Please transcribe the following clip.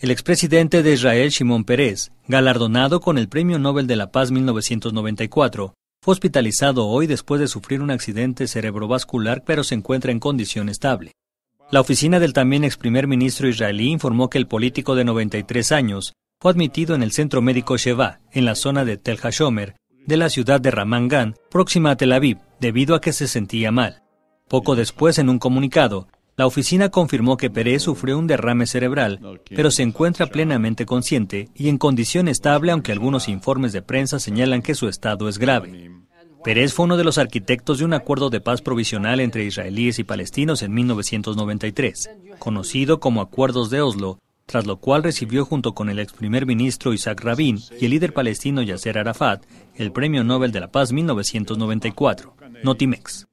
El expresidente de Israel Shimon Peres, galardonado con el Premio Nobel de la Paz 1994, fue hospitalizado hoy después de sufrir un accidente cerebrovascular pero se encuentra en condición estable. La oficina del también ex primer ministro israelí informó que el político de 93 años fue admitido en el centro médico Sheba en la zona de Tel Hashomer, de la ciudad de Raman Gan, próxima a Tel Aviv, debido a que se sentía mal. Poco después, en un comunicado, la oficina confirmó que Pérez sufrió un derrame cerebral, pero se encuentra plenamente consciente y en condición estable, aunque algunos informes de prensa señalan que su estado es grave. Pérez fue uno de los arquitectos de un acuerdo de paz provisional entre israelíes y palestinos en 1993, conocido como Acuerdos de Oslo, tras lo cual recibió junto con el ex primer ministro Isaac Rabin y el líder palestino Yasser Arafat el Premio Nobel de la Paz 1994, Notimex.